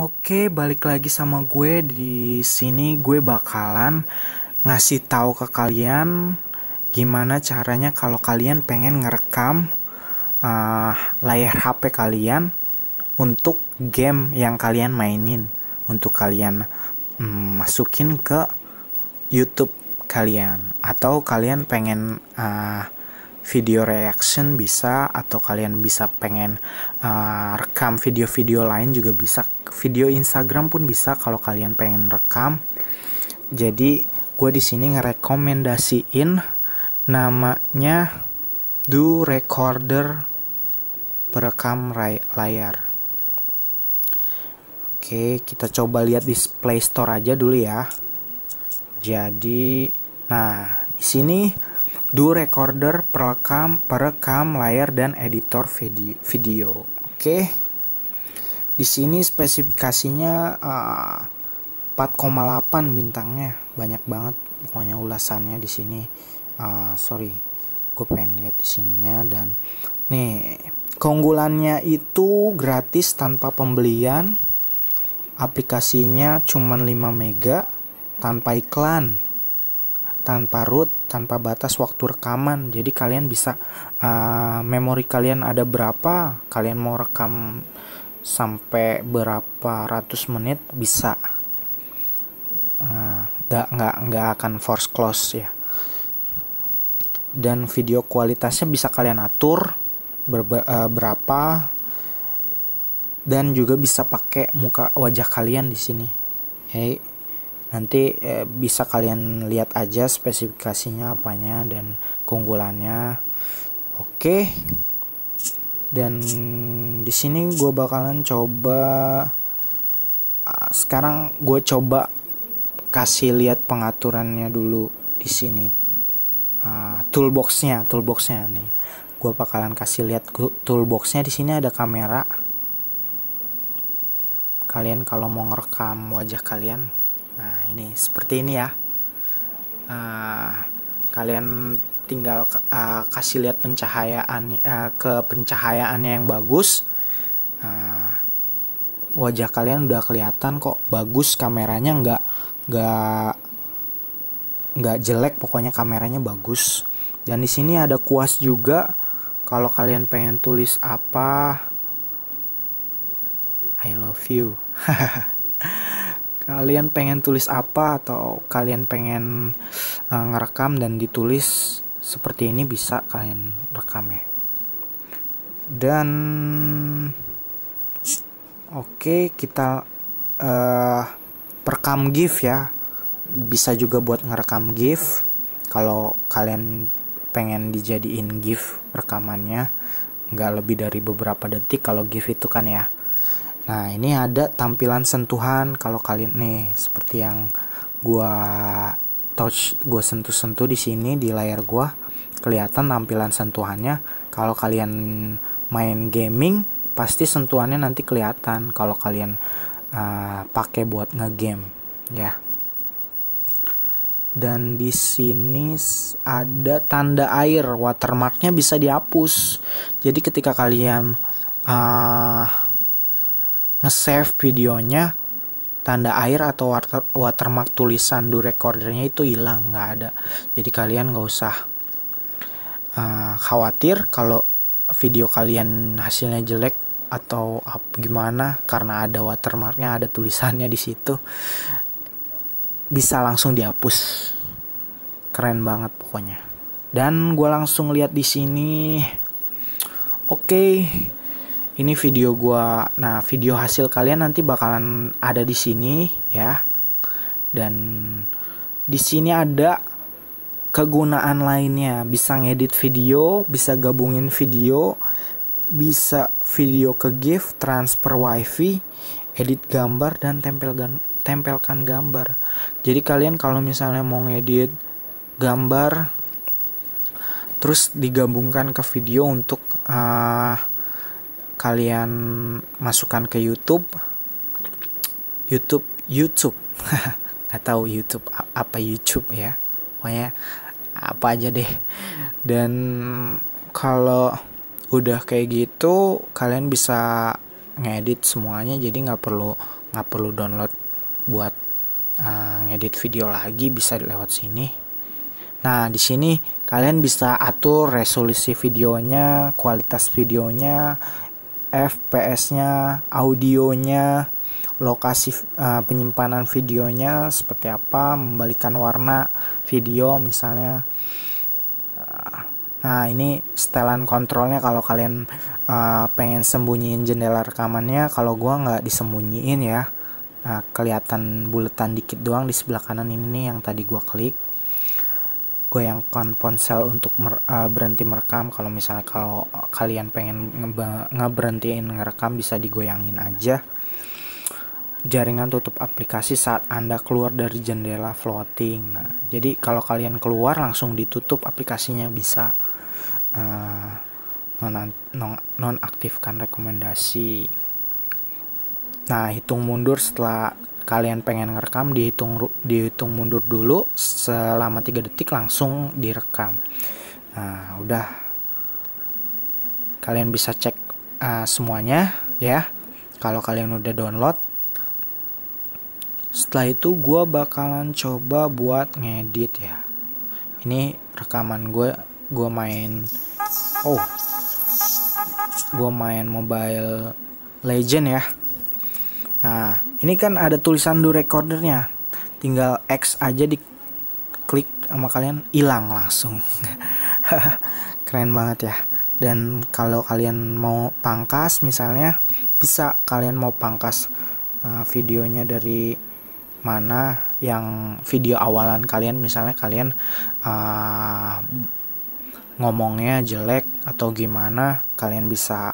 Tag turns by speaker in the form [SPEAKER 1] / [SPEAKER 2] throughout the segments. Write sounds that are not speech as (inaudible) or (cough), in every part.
[SPEAKER 1] Oke, balik lagi sama gue di sini gue bakalan ngasih tahu ke kalian gimana caranya kalau kalian pengen ngerekam uh, layar HP kalian untuk game yang kalian mainin untuk kalian mm, masukin ke YouTube kalian atau kalian pengen uh, video reaction bisa atau kalian bisa pengen uh, rekam video-video lain juga bisa video Instagram pun bisa kalau kalian pengen rekam jadi gue di sini ngerekomendasiin namanya Do Recorder perekam layar Oke kita coba lihat di Play Store aja dulu ya jadi nah di sini do recorder, perekam, perekam layar dan editor video. Oke. Di sini spesifikasinya uh, eh, 4,8 bintangnya. Banyak banget pokoknya ulasannya di sini. Uh, sorry. Gue pengen lihat di sininya dan nih keunggulannya itu gratis tanpa pembelian. Aplikasinya cuman 5 mega tanpa iklan, tanpa root tanpa batas waktu rekaman. Jadi kalian bisa uh, memori kalian ada berapa, kalian mau rekam sampai berapa ratus menit bisa. Uh, nggak nggak akan force close ya. Dan video kualitasnya bisa kalian atur ber, uh, ah, berapa dan juga bisa pakai muka wajah kalian di sini nanti eh, bisa kalian lihat aja spesifikasinya apanya dan keunggulannya oke dan di sini gue bakalan coba ah, sekarang gue coba kasih lihat pengaturannya dulu di sini uh, toolboxnya toolboxnya nih gue bakalan kasih lihat toolboxnya di sini ada kamera kalian kalau mau ngerekam wajah kalian Nah ini seperti ini ya. Uh, kalian tinggal uh, kasih lihat pencahayaan uh, ke pencahayaan yang bagus. Uh, wajah kalian udah kelihatan kok bagus kameranya nggak nggak nggak jelek pokoknya kameranya bagus dan di sini ada kuas juga kalau kalian pengen tulis apa I love you (laughs) kalian pengen tulis apa atau kalian pengen uh, ngerekam dan ditulis seperti ini bisa kalian rekam ya dan oke okay, kita uh, perekam GIF ya bisa juga buat ngerekam GIF kalau kalian pengen dijadiin GIF rekamannya nggak lebih dari beberapa detik kalau GIF itu kan ya Nah, ini ada tampilan sentuhan kalau kalian nih seperti yang gua touch, gua sentuh-sentuh di sini di layar gua kelihatan tampilan sentuhannya. Kalau kalian main gaming pasti sentuhannya nanti kelihatan kalau kalian uh, pakai buat ngegame ya. Dan di sini ada tanda air, watermarknya bisa dihapus. Jadi ketika kalian uh, nge-save videonya tanda air atau water, watermark tulisan do recordernya itu hilang nggak ada jadi kalian nggak usah uh, khawatir kalau video kalian hasilnya jelek atau apa gimana karena ada watermarknya ada tulisannya di situ bisa langsung dihapus keren banget pokoknya dan gue langsung lihat di sini oke okay, ini video gua nah video hasil kalian nanti bakalan ada di sini ya dan di sini ada kegunaan lainnya bisa ngedit video bisa gabungin video bisa video ke GIF transfer wifi edit gambar dan tempelkan tempelkan gambar jadi kalian kalau misalnya mau ngedit gambar terus digabungkan ke video untuk uh, kalian masukkan ke YouTube YouTube YouTube (laughs) nggak tahu YouTube apa YouTube ya pokoknya apa aja deh dan kalau udah kayak gitu kalian bisa ngedit semuanya jadi nggak perlu nggak perlu download buat uh, ngedit video lagi bisa lewat sini nah di sini kalian bisa atur resolusi videonya kualitas videonya fps-nya, audionya, lokasi uh, penyimpanan videonya seperti apa, membalikan warna video misalnya. Eh, nah ini setelan kontrolnya kalau kalian uh, pengen sembunyiin jendela rekamannya, kalau gua nggak disembunyiin ya. Nah kelihatan buletan dikit doang di sebelah kanan ini nih yang tadi gua klik goyangkan ponsel untuk mer, uh, berhenti merekam kalau misalnya kalau kalian pengen ngeberhentiin nge ngerekam bisa digoyangin aja jaringan tutup aplikasi saat Anda keluar dari jendela floating. Nah, jadi kalau kalian keluar langsung ditutup aplikasinya bisa uh, eh, non non nonaktifkan rekomendasi. Nah, hitung mundur setelah kalian pengen ngerekam dihitung dihitung mundur dulu selama 3 detik langsung direkam nah udah kalian bisa cek uh, semuanya ya kalau kalian udah download setelah itu gue bakalan coba buat ngedit ya ini rekaman gue gue main oh gue main mobile legend ya Nah, ini kan ada tulisan do recordernya. Tinggal X aja di klik sama kalian hilang langsung. (laughs) Keren banget ya. Dan kalau kalian mau pangkas misalnya bisa kalian mau pangkas uh, videonya dari mana yang video awalan kalian misalnya kalian uh, ngomongnya jelek atau gimana kalian bisa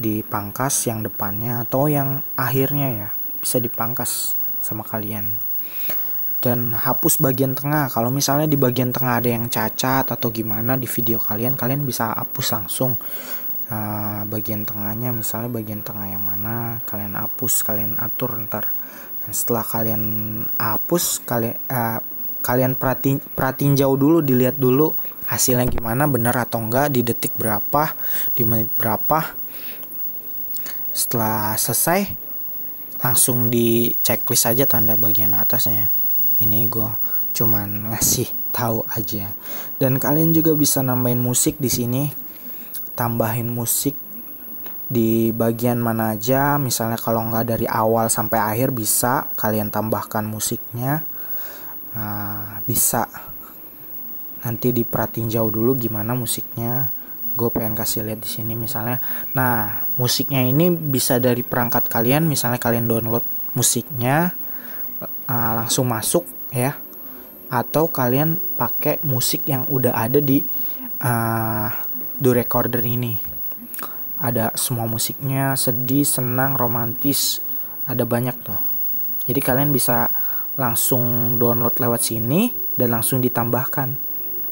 [SPEAKER 1] dipangkas yang depannya atau yang akhirnya ya bisa dipangkas sama kalian dan hapus bagian tengah kalau misalnya di bagian tengah ada yang cacat atau gimana di video kalian kalian bisa hapus langsung uh, bagian tengahnya misalnya bagian tengah yang mana kalian hapus kalian atur ntar dan nah, setelah kalian hapus ah, kalian uh, kalian perhati perhatiin jauh dulu dilihat dulu hasilnya gimana benar atau enggak di detik berapa di menit berapa setelah selesai langsung di checklist aja tanda bagian atasnya ini gue cuman ngasih tahu aja dan kalian juga bisa nambahin musik di sini tambahin musik di bagian mana aja misalnya kalau nggak dari awal sampai akhir bisa kalian tambahkan musiknya uh, bisa nanti diperhatiin jauh dulu gimana musiknya gue pengen kasih lihat di sini misalnya nah musiknya ini bisa dari perangkat kalian misalnya kalian download musiknya uh, langsung masuk ya atau kalian pakai musik yang udah ada di uh, eh, do recorder ini ada semua musiknya sedih senang romantis ada banyak tuh jadi kalian bisa langsung download lewat sini dan langsung ditambahkan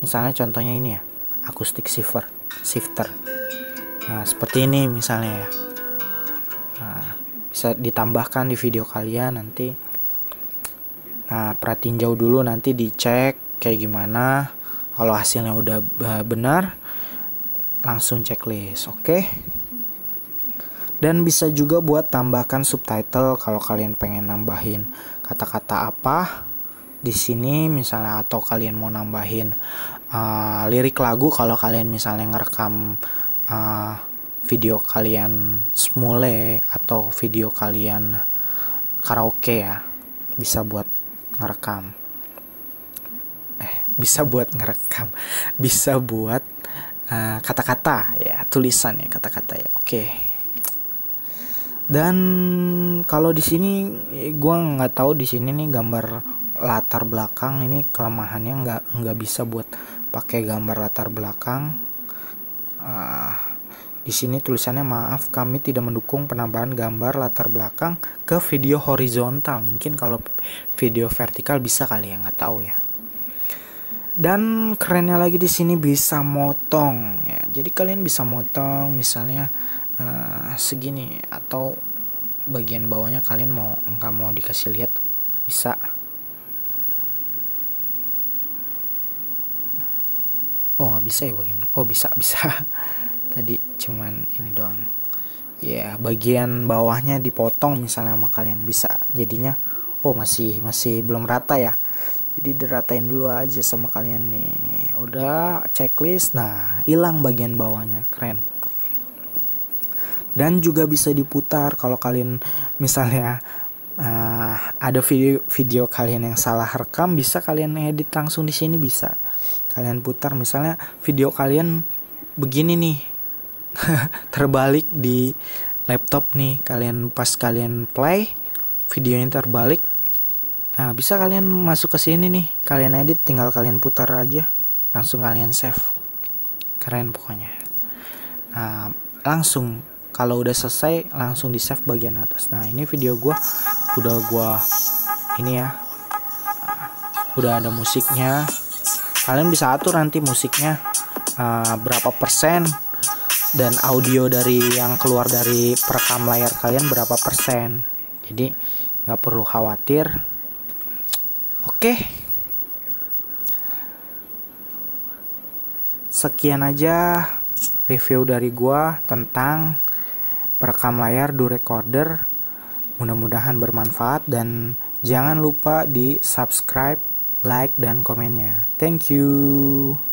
[SPEAKER 1] misalnya contohnya ini ya acoustic shiver shifter nah seperti ini misalnya ya nah, bisa ditambahkan di video kalian nanti nah perhatiin jauh dulu nanti dicek kayak gimana kalau hasilnya udah benar langsung checklist oke okay? dan bisa juga buat tambahkan subtitle kalau kalian pengen nambahin kata-kata apa di sini misalnya atau kalian mau nambahin uh, lirik lagu kalau kalian misalnya ngerekam uh, video kalian semule atau video kalian karaoke ya bisa buat ngerekam eh bisa buat ngerekam (laughs) bisa buat eh, kata-kata uh, ya tulisan ya kata-kata ya oke dan kalau di sini gue nggak tahu di sini nih gambar latar belakang ini kelemahannya nggak nggak bisa buat pakai gambar latar belakang uh, di sini tulisannya maaf kami tidak mendukung penambahan gambar latar belakang ke video horizontal mungkin kalau video vertikal bisa kali ya nggak tahu ya dan kerennya lagi di sini bisa motong ya jadi kalian bisa motong misalnya uh, segini atau bagian bawahnya kalian mau nggak mau dikasih lihat bisa oh nggak bisa ya bagaimana oh bisa bisa (laughs) tadi cuman ini doang ya yeah, bagian bawahnya dipotong misalnya sama kalian bisa jadinya oh masih masih belum rata ya jadi diratain dulu aja sama kalian nih udah checklist nah hilang bagian bawahnya keren dan juga bisa diputar kalau kalian misalnya uh, ada video video kalian yang salah rekam bisa kalian edit langsung di sini bisa kalian putar misalnya video kalian begini nih (laughs) terbalik di laptop nih kalian pas kalian play videonya terbalik nah bisa kalian masuk ke sini nih kalian edit tinggal kalian putar aja langsung kalian save keren pokoknya nah langsung kalau udah selesai langsung di save bagian atas nah ini video gue udah gua ini ya udah ada musiknya kalian bisa atur nanti musiknya uh, berapa persen dan audio dari yang keluar dari perekam layar kalian berapa persen jadi nggak perlu khawatir oke okay. sekian aja review dari gua tentang perekam layar do recorder mudah-mudahan bermanfaat dan jangan lupa di subscribe like dan komennya. Thank you.